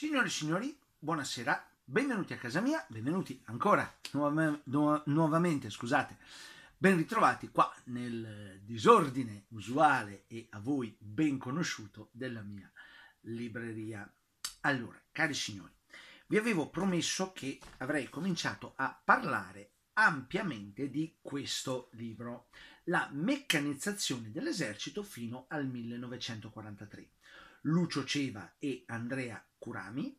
Signore e signori, buonasera, benvenuti a casa mia, benvenuti ancora nuova, nuova, nuovamente, scusate, ben ritrovati qua nel disordine usuale e a voi ben conosciuto della mia libreria. Allora, cari signori, vi avevo promesso che avrei cominciato a parlare ampiamente di questo libro, La meccanizzazione dell'esercito fino al 1943. Lucio Ceva e Andrea Kurami,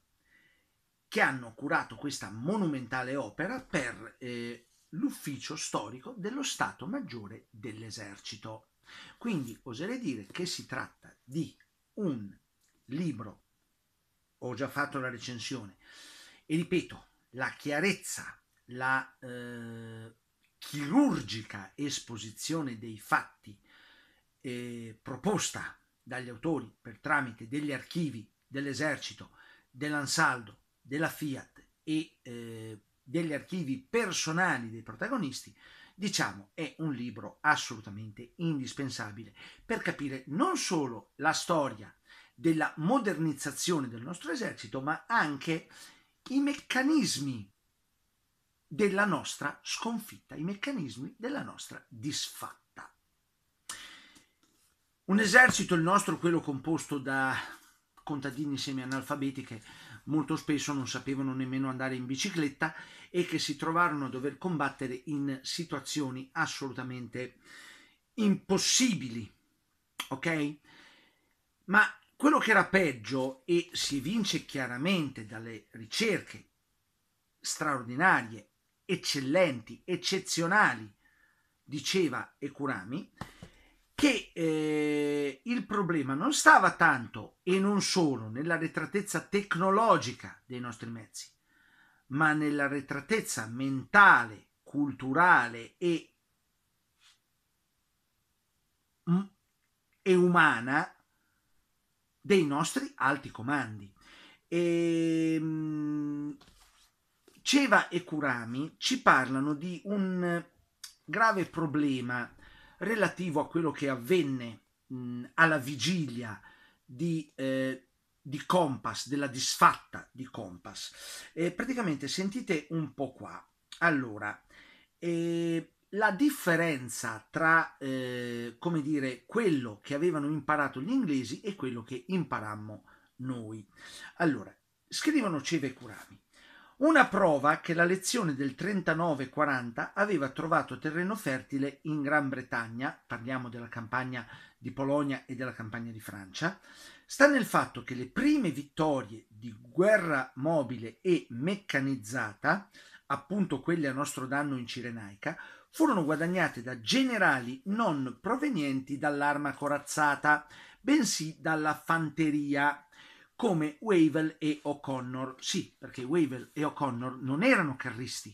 che hanno curato questa monumentale opera per eh, l'ufficio storico dello Stato Maggiore dell'Esercito. Quindi oserei dire che si tratta di un libro, ho già fatto la recensione, e ripeto, la chiarezza, la eh, chirurgica esposizione dei fatti eh, proposta dagli autori per tramite degli archivi dell'esercito dell'Ansaldo, della Fiat e eh, degli archivi personali dei protagonisti, diciamo è un libro assolutamente indispensabile per capire non solo la storia della modernizzazione del nostro esercito, ma anche i meccanismi della nostra sconfitta, i meccanismi della nostra disfatta. Un esercito, il nostro, quello composto da contadini semianalfabeti che molto spesso non sapevano nemmeno andare in bicicletta e che si trovarono a dover combattere in situazioni assolutamente impossibili. Ok? Ma quello che era peggio, e si evince chiaramente dalle ricerche straordinarie, eccellenti, eccezionali, diceva Ekurami, che eh, il problema non stava tanto e non solo nella retratezza tecnologica dei nostri mezzi, ma nella retratezza mentale, culturale e, mm, e umana dei nostri alti comandi. E, ehm, Ceva e Kurami ci parlano di un grave problema relativo a quello che avvenne mh, alla vigilia di, eh, di, Compass, della disfatta di Compass. Eh, praticamente sentite un po' qua. Allora, eh, la differenza tra, eh, come dire, quello che avevano imparato gli inglesi e quello che imparammo noi. Allora, scrivono Ceve Curami. Una prova che la lezione del 39-40 aveva trovato terreno fertile in Gran Bretagna, parliamo della campagna di Polonia e della campagna di Francia, sta nel fatto che le prime vittorie di guerra mobile e meccanizzata, appunto quelle a nostro danno in Cirenaica, furono guadagnate da generali non provenienti dall'arma corazzata, bensì dalla fanteria come Wavell e O'Connor. Sì, perché Wavell e O'Connor non erano carristi.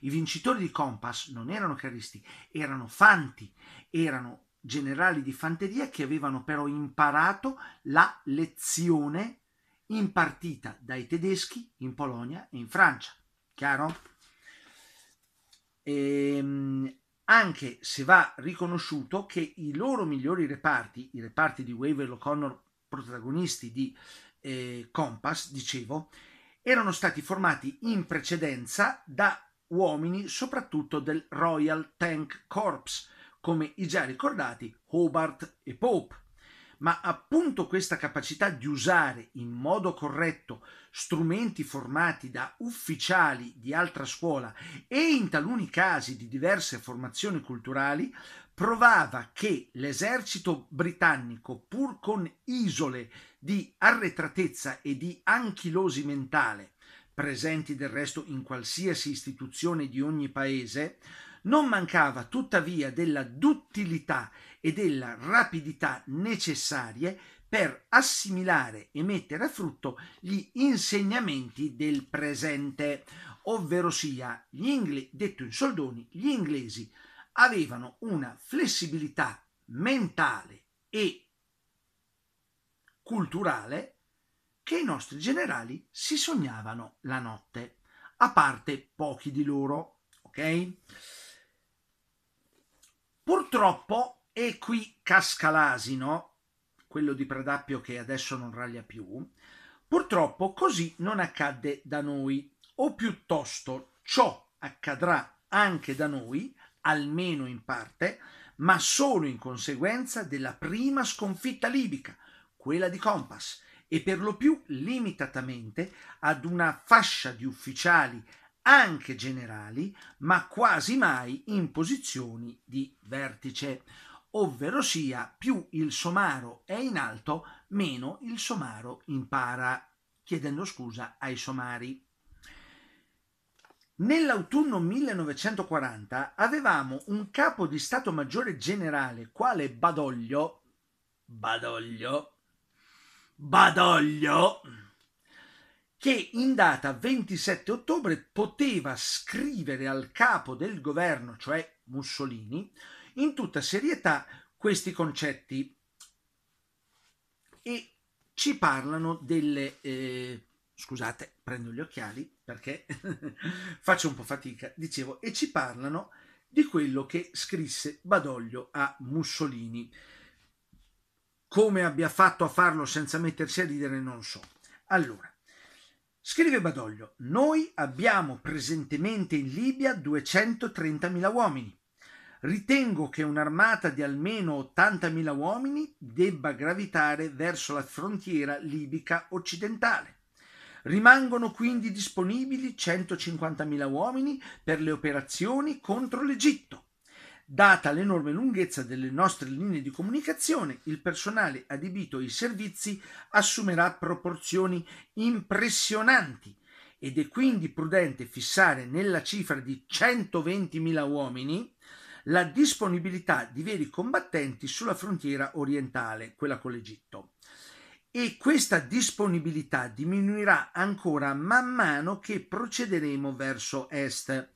I vincitori di Compass non erano carristi, erano fanti, erano generali di fanteria che avevano però imparato la lezione impartita dai tedeschi in Polonia e in Francia. Chiaro? Ehm, anche se va riconosciuto che i loro migliori reparti, i reparti di Wavell e O'Connor protagonisti di eh, Compass, dicevo, erano stati formati in precedenza da uomini soprattutto del Royal Tank Corps, come i già ricordati Hobart e Pope. Ma appunto questa capacità di usare in modo corretto strumenti formati da ufficiali di altra scuola e in taluni casi di diverse formazioni culturali provava che l'esercito britannico, pur con isole di arretratezza e di anchilosi mentale, presenti del resto in qualsiasi istituzione di ogni paese, non mancava tuttavia della duttilità e della rapidità necessarie per assimilare e mettere a frutto gli insegnamenti del presente, ovvero sia gli inglesi, detto in soldoni, gli inglesi avevano una flessibilità mentale e culturale che i nostri generali si sognavano la notte, a parte pochi di loro, ok? Purtroppo, e qui casca l'asino, quello di Predappio che adesso non raglia più, purtroppo così non accadde da noi, o piuttosto ciò accadrà anche da noi, almeno in parte, ma solo in conseguenza della prima sconfitta libica, quella di Compass e per lo più limitatamente ad una fascia di ufficiali anche generali, ma quasi mai in posizioni di vertice, ovvero sia più il somaro è in alto, meno il somaro impara, chiedendo scusa ai somari. Nell'autunno 1940 avevamo un capo di Stato Maggiore Generale quale Badoglio, Badoglio Badoglio che in data 27 ottobre poteva scrivere al capo del governo, cioè Mussolini, in tutta serietà questi concetti e ci parlano delle... Eh, scusate, prendo gli occhiali perché faccio un po' fatica, dicevo, e ci parlano di quello che scrisse Badoglio a Mussolini come abbia fatto a farlo senza mettersi a ridere non so. Allora, scrive Badoglio, noi abbiamo presentemente in Libia 230.000 uomini. Ritengo che un'armata di almeno 80.000 uomini debba gravitare verso la frontiera libica occidentale. Rimangono quindi disponibili 150.000 uomini per le operazioni contro l'Egitto. Data l'enorme lunghezza delle nostre linee di comunicazione, il personale adibito ai servizi assumerà proporzioni impressionanti ed è quindi prudente fissare nella cifra di 120.000 uomini la disponibilità di veri combattenti sulla frontiera orientale, quella con l'Egitto. E questa disponibilità diminuirà ancora man mano che procederemo verso est.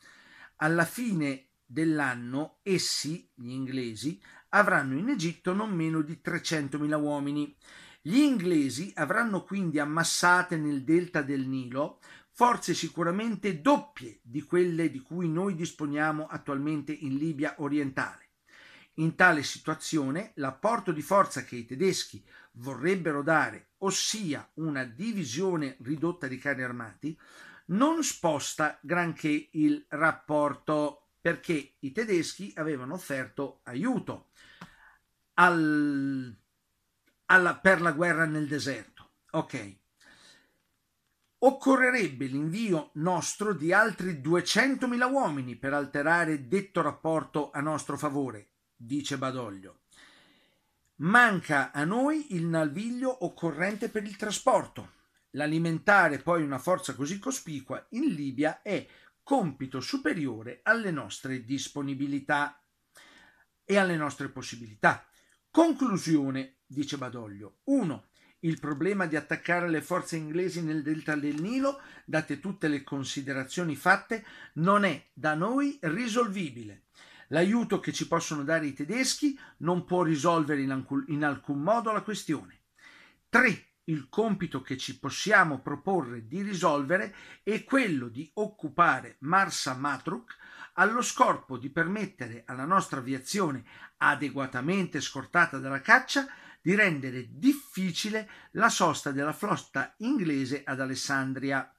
Alla fine dell'anno essi, gli inglesi, avranno in Egitto non meno di 300.000 uomini. Gli inglesi avranno quindi ammassate nel delta del Nilo forze sicuramente doppie di quelle di cui noi disponiamo attualmente in Libia orientale. In tale situazione l'apporto di forza che i tedeschi vorrebbero dare, ossia una divisione ridotta di carri armati, non sposta granché il rapporto perché i tedeschi avevano offerto aiuto al, alla, per la guerra nel deserto. Ok. Occorrerebbe l'invio nostro di altri 200.000 uomini per alterare detto rapporto a nostro favore, dice Badoglio. Manca a noi il naviglio occorrente per il trasporto. L'alimentare poi una forza così cospicua in Libia è compito superiore alle nostre disponibilità e alle nostre possibilità. Conclusione, dice Badoglio. 1. Il problema di attaccare le forze inglesi nel delta del Nilo, date tutte le considerazioni fatte, non è da noi risolvibile. L'aiuto che ci possono dare i tedeschi non può risolvere in alcun, modo la questione. 3 il compito che ci possiamo proporre di risolvere è quello di occupare Marsa Matruk allo scopo di permettere alla nostra aviazione, adeguatamente scortata dalla caccia, di rendere difficile la sosta della flotta inglese ad Alessandria.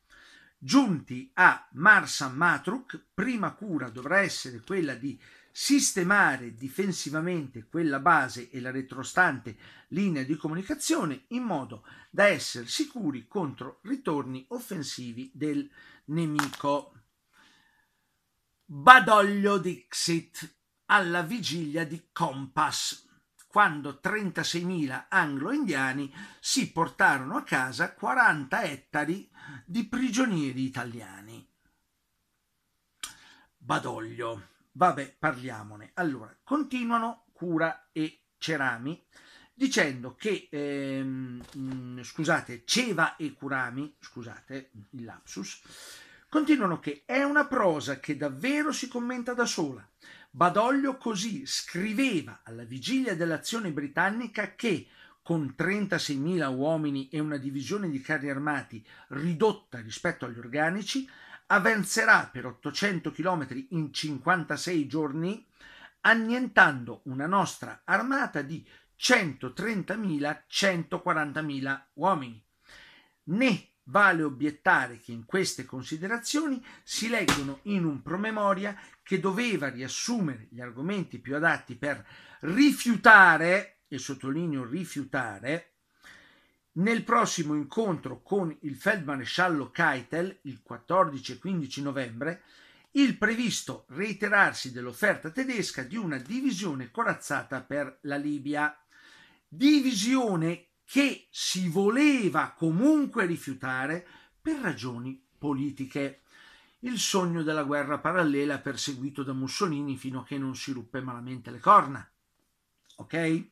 Giunti a Marsa Matruk, prima cura dovrà essere quella di sistemare difensivamente quella base e la retrostante linea di comunicazione in modo da essere sicuri contro ritorni offensivi del nemico. Badoglio Dixit alla vigilia di Compass quando 36.000 anglo-indiani si portarono a casa 40 ettari di prigionieri italiani. Badoglio. Vabbè, parliamone. Allora, continuano Cura e Cerami dicendo che, ehm, mm, scusate, Ceva e Curami, scusate il lapsus, continuano che è una prosa che davvero si commenta da sola. Badoglio così scriveva alla vigilia dell'azione britannica che, con 36.000 uomini e una divisione di carri armati ridotta rispetto agli organici, avanzerà per 800 km in 56 giorni, annientando una nostra armata di 130.000-140.000 uomini. Né vale obiettare che in queste considerazioni si leggono in un promemoria che doveva riassumere gli argomenti più adatti per rifiutare, e sottolineo rifiutare, nel prossimo incontro con il feldmaresciallo Keitel, il 14 e 15 novembre, il previsto reiterarsi dell'offerta tedesca di una divisione corazzata per la Libia. Divisione che si voleva comunque rifiutare per ragioni politiche. Il sogno della guerra parallela perseguito da Mussolini fino a che non si ruppe malamente le corna. Ok?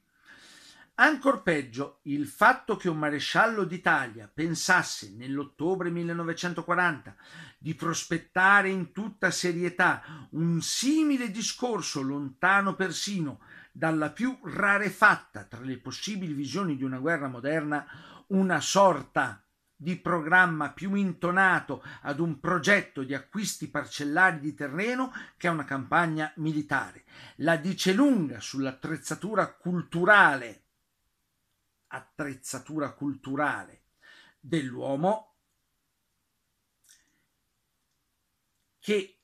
Ancor peggio, il fatto che un maresciallo d'Italia pensasse nell'ottobre 1940 di prospettare in tutta serietà un simile discorso lontano persino dalla più rarefatta tra le possibili visioni di una guerra moderna, una sorta di programma più intonato ad un progetto di acquisti parcellari di terreno che a una campagna militare. La dice lunga sull'attrezzatura culturale attrezzatura culturale dell'uomo che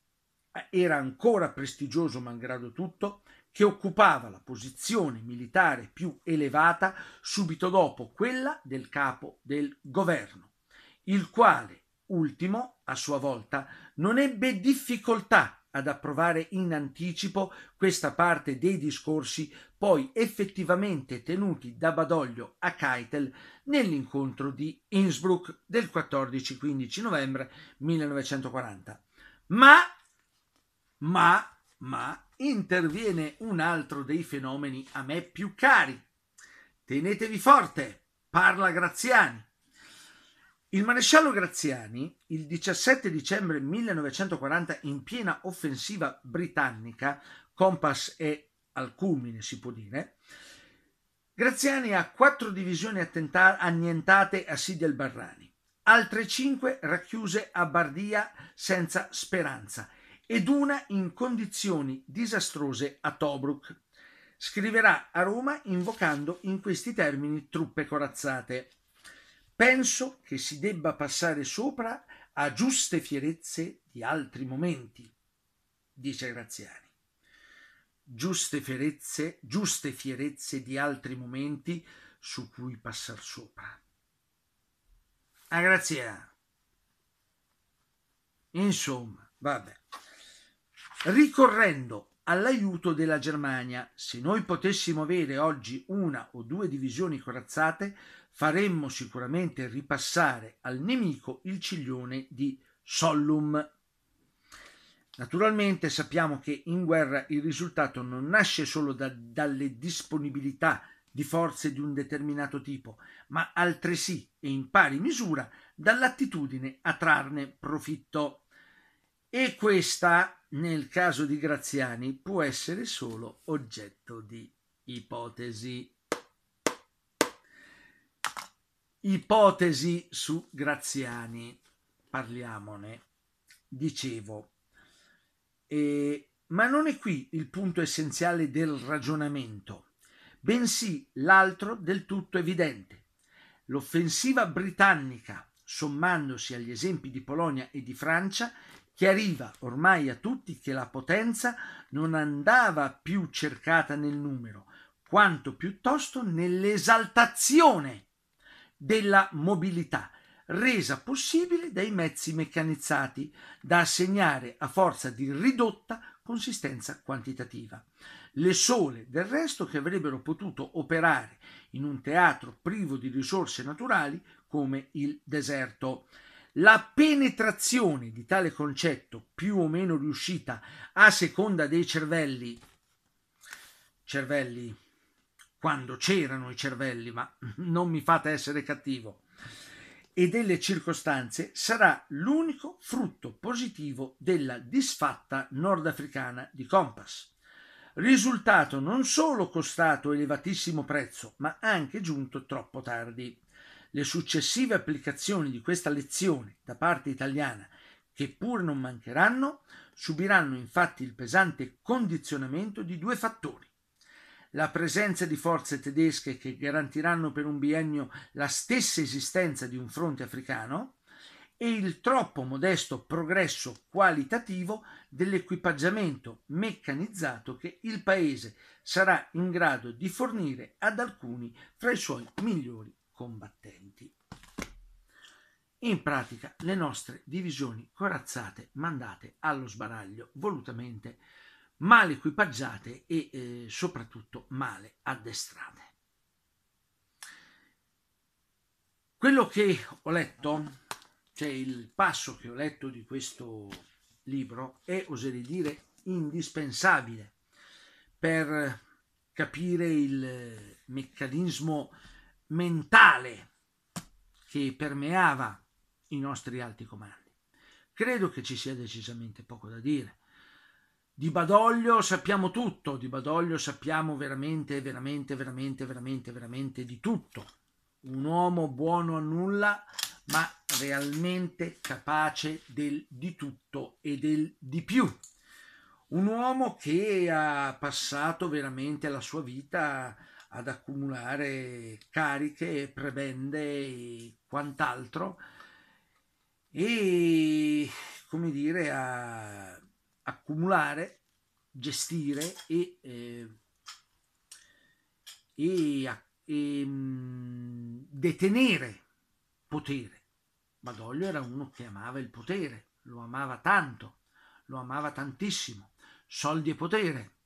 era ancora prestigioso malgrado tutto, che occupava la posizione militare più elevata subito dopo quella del capo del governo, il quale ultimo, a sua volta, non ebbe difficoltà ad approvare in anticipo questa parte dei discorsi poi effettivamente tenuti da Badoglio a Keitel nell'incontro di Innsbruck del 14-15 novembre 1940. Ma, ma, ma interviene un altro dei fenomeni a me più cari. Tenetevi forte, parla Graziani. Il maresciallo Graziani, il 17 dicembre 1940, in piena offensiva britannica, Compass e al culmine si può dire, Graziani ha quattro divisioni attenta- annientate a Sidi al Barrani, altre cinque racchiuse a Bardia senza speranza ed una in condizioni disastrose a Tobruk. Scriverà a Roma invocando in questi termini truppe corazzate. Penso che si debba passare sopra a giuste fierezze di altri momenti, dice Graziani. Giuste fierezze, giuste fierezze di altri momenti su cui passar sopra. A Graziani. Insomma, vabbè. Ricorrendo all'aiuto della Germania, se noi potessimo avere oggi una o due divisioni corazzate, faremmo sicuramente ripassare al nemico il ciglione di Sollum. Naturalmente sappiamo che in guerra il risultato non nasce solo da, dalle disponibilità di forze di un determinato tipo, ma altresì e in pari misura dall'attitudine a trarne profitto. E questa, nel caso di Graziani, può essere solo oggetto di ipotesi ipotesi su Graziani, parliamone, dicevo. E, ma non è qui il punto essenziale del ragionamento, bensì l'altro del tutto evidente. L'offensiva britannica, sommandosi agli esempi di Polonia e di Francia, chiariva ormai a tutti che la potenza non andava più cercata nel numero, quanto piuttosto nell'esaltazione della mobilità resa possibile dai mezzi meccanizzati da assegnare a forza di ridotta consistenza quantitativa. Le sole del resto che avrebbero potuto operare in un teatro privo di risorse naturali come il deserto. La penetrazione di tale concetto, più o meno riuscita a seconda dei cervelli, cervelli quando c'erano i cervelli, ma non mi fate essere cattivo, e delle circostanze sarà l'unico frutto positivo della disfatta nordafricana di Compass. Risultato non solo costato elevatissimo prezzo, ma anche giunto troppo tardi. Le successive applicazioni di questa lezione da parte italiana, che pur non mancheranno, subiranno infatti il pesante condizionamento di due fattori la presenza di forze tedesche che garantiranno per un biennio la stessa esistenza di un fronte africano e il troppo modesto progresso qualitativo dell'equipaggiamento meccanizzato che il paese sarà in grado di fornire ad alcuni fra i suoi migliori combattenti. In pratica le nostre divisioni corazzate mandate allo sbaraglio volutamente male equipaggiate e eh, soprattutto male addestrate. Quello che ho letto, cioè il passo che ho letto di questo libro, è, oserei dire, indispensabile per capire il meccanismo mentale che permeava i nostri alti comandi. Credo che ci sia decisamente poco da dire. Di Badoglio sappiamo tutto, di Badoglio sappiamo veramente, veramente, veramente, veramente, veramente di tutto. Un uomo buono a nulla, ma realmente capace del di tutto e del di più. Un uomo che ha passato veramente la sua vita ad accumulare cariche, prebende e quant'altro e, come dire, a accumulare, gestire e, eh, e, e mh, mm, detenere potere. Badoglio era uno che amava il potere, lo amava tanto, lo amava tantissimo. Soldi e potere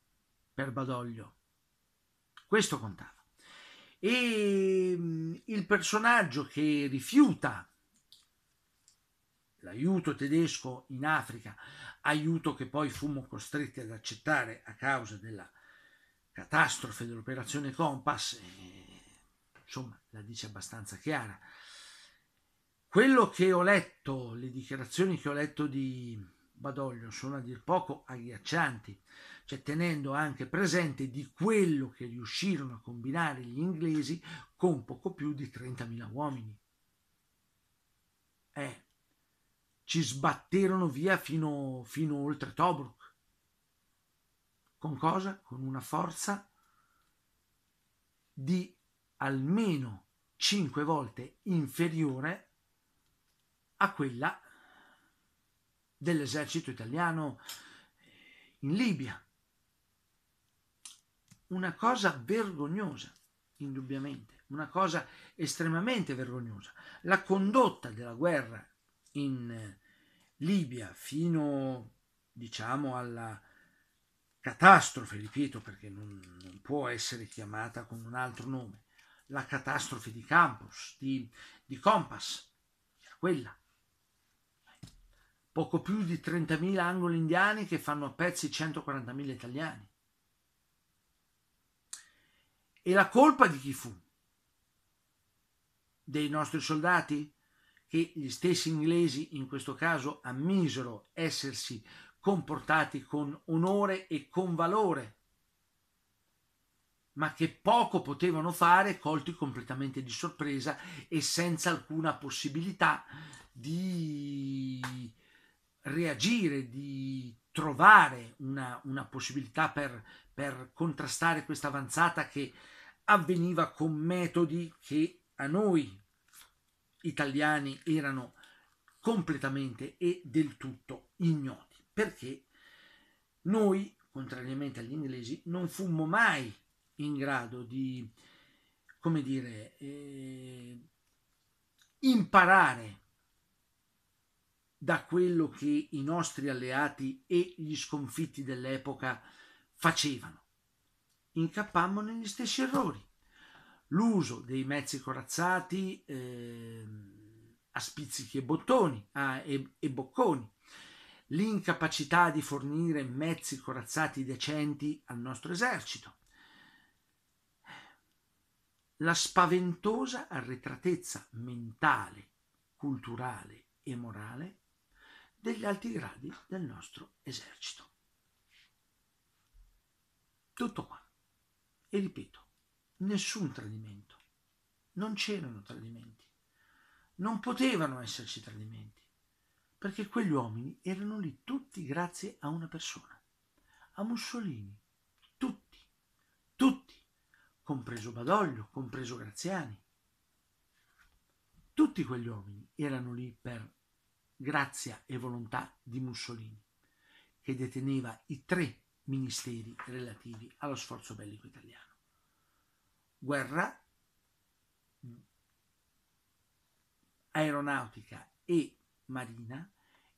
per Badoglio. Questo contava. E mh, mm, il personaggio che rifiuta l'aiuto tedesco in Africa, aiuto che poi fummo costretti ad accettare a causa della catastrofe dell'operazione Compass, e, insomma la dice abbastanza chiara. Quello che ho letto, le dichiarazioni che ho letto di Badoglio sono a dir poco agghiaccianti, cioè tenendo anche presente di quello che riuscirono a combinare gli inglesi con poco più di 30.000 uomini. Eh, ci sbatterono via fino, fino oltre Tobruk. Con cosa? Con una forza di almeno 5 volte inferiore a quella dell'esercito italiano in Libia. Una cosa vergognosa, indubbiamente, una cosa estremamente vergognosa. La condotta della guerra in, Libia fino diciamo alla catastrofe, ripeto perché non, non può essere chiamata con un altro nome, la catastrofe di Campus, di, di Compass, era quella. Poco più di 30.000 angoli indiani che fanno a pezzi 140.000 italiani. E la colpa di chi fu? Dei nostri soldati? che gli stessi inglesi in questo caso ammisero essersi comportati con onore e con valore, ma che poco potevano fare colti completamente di sorpresa e senza alcuna possibilità di reagire, di trovare una, una possibilità per, per contrastare questa avanzata che avveniva con metodi che a noi italiani erano completamente e del tutto ignoti, perché noi, contrariamente agli inglesi, non fummo mai in grado di, come dire, eh, imparare da quello che i nostri alleati e gli sconfitti dell'epoca facevano. Incappammo negli stessi errori l'uso dei mezzi corazzati eh, a spizzichi e bottoni ah, e, e bocconi, l'incapacità di fornire mezzi corazzati decenti al nostro esercito, la spaventosa arretratezza mentale, culturale e morale degli alti gradi del nostro esercito. Tutto qua. E ripeto, nessun tradimento. Non c'erano tradimenti. Non potevano esserci tradimenti, perché quegli uomini erano lì tutti grazie a una persona, a Mussolini. Tutti, tutti, compreso Badoglio, compreso Graziani. Tutti quegli uomini erano lì per grazia e volontà di Mussolini, che deteneva i tre ministeri relativi allo sforzo bellico italiano guerra, mm, aeronautica e marina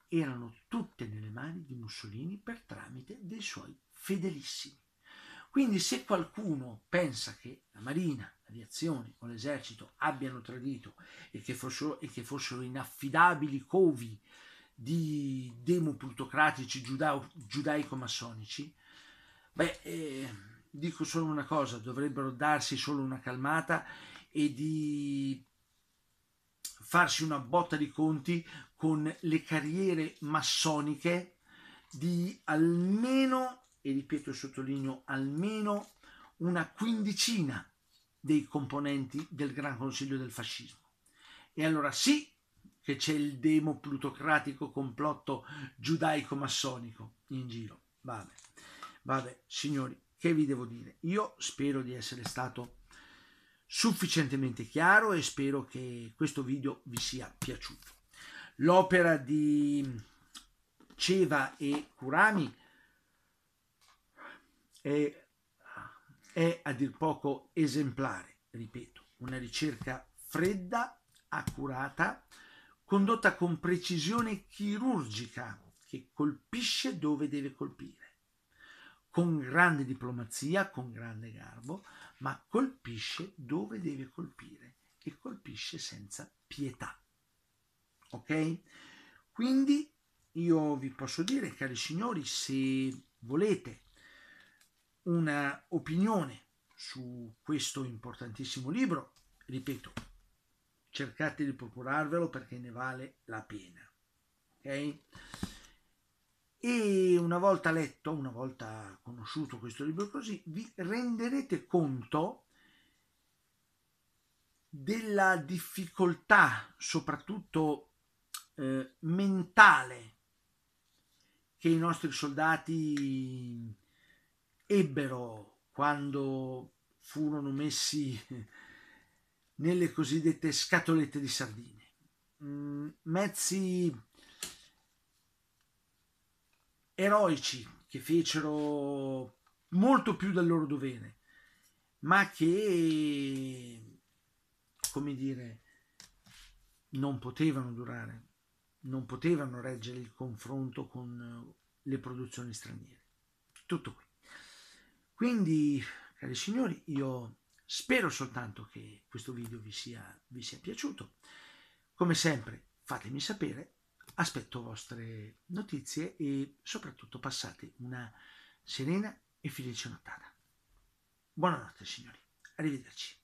erano tutte nelle mani di Mussolini per tramite dei suoi fedelissimi. Quindi se qualcuno pensa che la Marina, l'aviazione o l'esercito abbiano tradito e che fossero, e che fossero inaffidabili covi di demoplutocratici giudaico-massonici, beh, eh, dico solo una cosa, dovrebbero darsi solo una calmata e di farsi una botta di conti con le carriere massoniche di almeno, e ripeto e sottolineo, almeno una quindicina dei componenti del Gran Consiglio del Fascismo. E allora sì che c'è il demo plutocratico complotto giudaico-massonico in giro. Vabbè, vabbè, signori, che vi devo dire? Io spero di essere stato sufficientemente chiaro e spero che questo video vi sia piaciuto. L'opera di Ceva e Kurami è, è a dir poco esemplare, ripeto, una ricerca fredda, accurata, condotta con precisione chirurgica che colpisce dove deve colpire con grande diplomazia, con grande garbo, ma colpisce dove deve colpire e colpisce senza pietà. Ok? Quindi io vi posso dire, cari signori, se volete una opinione su questo importantissimo libro, ripeto, cercate di procurarvelo perché ne vale la pena. Ok? e una volta letto, una volta conosciuto questo libro così, vi renderete conto della difficoltà, soprattutto eh, mentale, che i nostri soldati ebbero quando furono messi nelle cosiddette scatolette di sardine. Mm, mezzi eroici che fecero molto più del loro dovere, ma che, come dire, non potevano durare, non potevano reggere il confronto con le produzioni straniere. Tutto qui. Quindi, cari signori, io spero soltanto che questo video vi sia, vi sia piaciuto. Come sempre, fatemi sapere Aspetto vostre notizie e soprattutto passate una serena e felice nottata. Buonanotte signori, arrivederci.